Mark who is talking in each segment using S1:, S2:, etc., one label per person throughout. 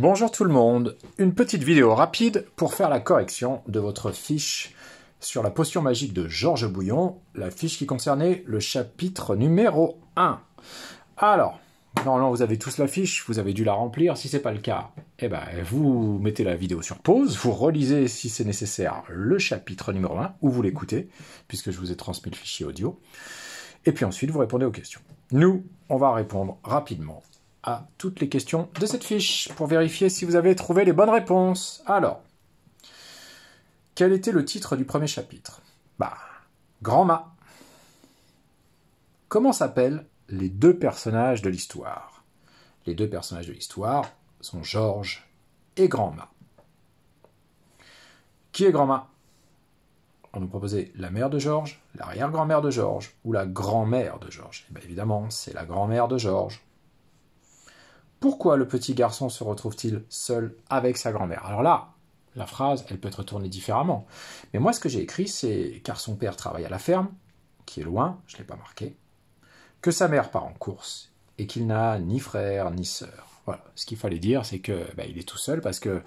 S1: Bonjour tout le monde, une petite vidéo rapide pour faire la correction de votre fiche sur la potion magique de Georges Bouillon, la fiche qui concernait le chapitre numéro 1. Alors, normalement vous avez tous la fiche, vous avez dû la remplir, si c'est pas le cas, et eh ben, vous mettez la vidéo sur pause, vous relisez si c'est nécessaire le chapitre numéro 1, ou vous l'écoutez, puisque je vous ai transmis le fichier audio, et puis ensuite vous répondez aux questions. Nous, on va répondre rapidement à toutes les questions de cette fiche pour vérifier si vous avez trouvé les bonnes réponses. Alors, quel était le titre du premier chapitre Bah, Grand ma Comment s'appellent les deux personnages de l'histoire Les deux personnages de l'histoire sont Georges et Grand Qui est Grand ma on nous proposait la mère de Georges, l'arrière-grand-mère de Georges ou la grand-mère de Georges. Eh évidemment, c'est la grand-mère de Georges. Pourquoi le petit garçon se retrouve-t-il seul avec sa grand-mère Alors là, la phrase, elle peut être tournée différemment. Mais moi, ce que j'ai écrit, c'est car son père travaille à la ferme, qui est loin, je ne l'ai pas marqué, que sa mère part en course et qu'il n'a ni frère ni sœur. Voilà, ce qu'il fallait dire, c'est que bah, il est tout seul parce que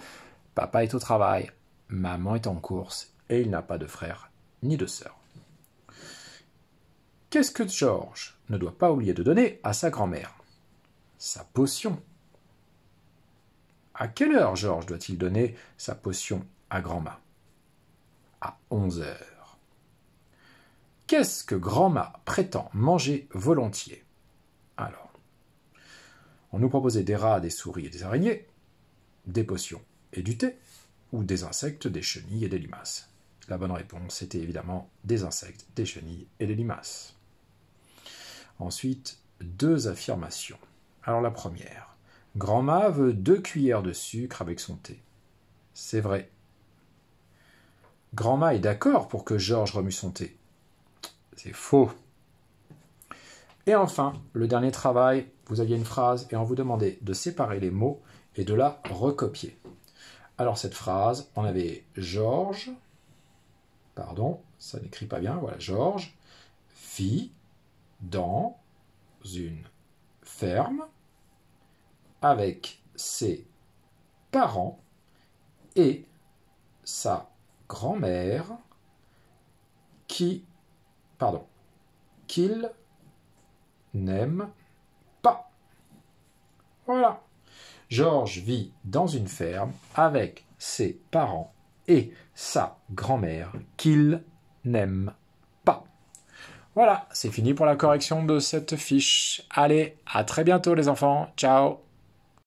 S1: papa est au travail, maman est en course et il n'a pas de frère ni de sœur. Qu'est-ce que George ne doit pas oublier de donner à sa grand-mère sa potion. À quelle heure Georges doit-il donner sa potion à grand-ma »« À onze heures. Qu'est-ce que grand-ma prétend manger volontiers Alors, on nous proposait des rats, des souris et des araignées, des potions et du thé, ou des insectes, des chenilles et des limaces. La bonne réponse était évidemment des insectes, des chenilles et des limaces. Ensuite, deux affirmations. Alors la première. grand veut deux cuillères de sucre avec son thé. C'est vrai. grand est d'accord pour que Georges remue son thé. C'est faux. Et enfin, le dernier travail, vous aviez une phrase et on vous demandait de séparer les mots et de la recopier. Alors cette phrase, on avait Georges, pardon, ça n'écrit pas bien, voilà, Georges vit dans une ferme avec ses parents et sa grand-mère qui pardon qu'il n'aime pas. Voilà. Georges vit dans une ferme avec ses parents et sa grand-mère qu'il n'aime voilà, c'est fini pour la correction de cette fiche. Allez, à très bientôt les enfants. Ciao